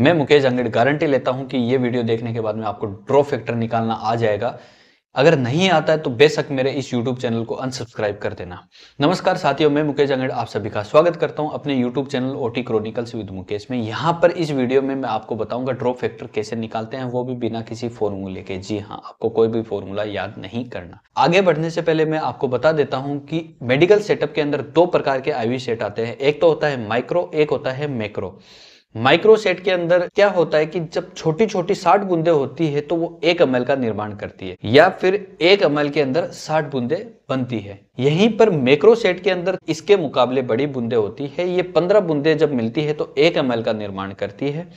मैं मुकेश अंगड़ गारंटी लेता हूं कि ये वीडियो देखने के बाद में आपको ड्रॉ फैक्टर निकालना आ जाएगा अगर नहीं आता है तो बेशक मेरे इस YouTube चैनल को अनसब्सक्राइब कर देना नमस्कार साथियों मैं मुकेश अंगड़ आप सभी का स्वागत करता हूं अपने YouTube channel OT chronicles with Mukesh में यहां पर इस वीडियो में मैं आपको बताऊंगा ड्रॉ फैक्टर कैसे निकालते हैं वो भी बिना किसी फॉर्मूले के जी हाँ आपको कोई भी फॉर्मूला याद नहीं करना आगे बढ़ने से पहले मैं आपको बता देता हूँ कि मेडिकल सेटअप के अंदर दो प्रकार के आईवी सेट आते हैं एक तो होता है माइक्रो एक होता है मैक्रो माइक्रोसेट के अंदर क्या होता है कि जब छोटी छोटी साठ बूंदे होती है तो वो एक अमल का निर्माण करती है या फिर एक अमल के अंदर साठ बूंदे बनती है यहीं पर मैक्रोसेट के अंदर इसके मुकाबले बड़ी बूंदे होती है ये पंद्रह बूंदे जब मिलती है तो एक अमल का निर्माण करती है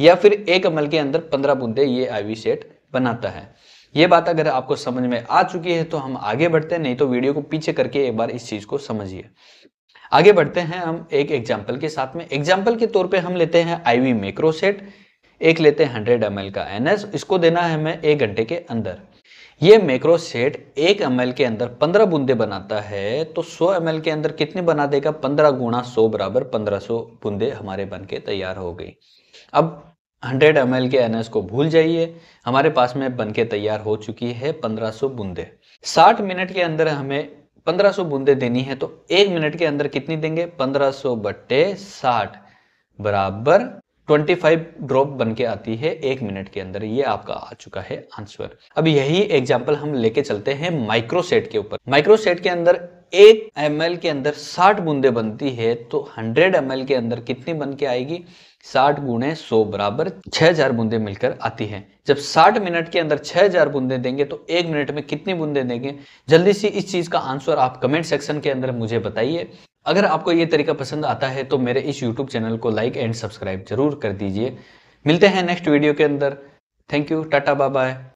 या फिर एक अमल के अंदर पंद्रह बूंदे ये आईवी सेट बनाता है ये बात अगर आपको समझ में आ चुकी है तो हम आगे बढ़ते हैं नहीं तो वीडियो को पीछे करके एक बार इस चीज को समझिए आगे बढ़ते हैं हम एक एग्जाम्पल के साथ में एग्जाम्पल के तौर पे हम लेते हैं आईवी मेक्रोसेट एक लेते हैं हंड्रेड एम का एन इसको देना है हमें एक घंटे के अंदर ये मेक्रोसेट एक एम के अंदर पंद्रह बूंदे बनाता है तो सौ एम के अंदर कितने बना देगा पंद्रह गुणा सौ बराबर पंद्रह सौ बूंदे हमारे बन के तैयार हो गई अब हंड्रेड एम के एन को भूल जाइए हमारे पास में बन के तैयार हो चुकी है पंद्रह सौ बूंदे साठ मिनट के अंदर हमें सौ बूंदे देनी है तो एक मिनट के अंदर कितनी देंगे सो बट्टे साठ बराबर 25 ड्रॉप बन के आती है एक मिनट के अंदर ये आपका आ चुका है आंसर अब यही एग्जाम्पल हम लेके चलते हैं माइक्रोसेट के ऊपर माइक्रोसेट के अंदर एक एम के अंदर 60 बूंदे बनती है तो 100 एम के अंदर कितनी बन के आएगी साठ गुणे सौ बराबर छह हजार बूंदे मिलकर आती है जब साठ मिनट के अंदर छह हजार बूंदे देंगे तो एक मिनट में कितनी बूंदे देंगे जल्दी से इस चीज़ का आंसर आप कमेंट सेक्शन के अंदर मुझे बताइए अगर आपको ये तरीका पसंद आता है तो मेरे इस यूट्यूब चैनल को लाइक एंड सब्सक्राइब जरूर कर दीजिए मिलते हैं नेक्स्ट वीडियो के अंदर thank you tata bye bye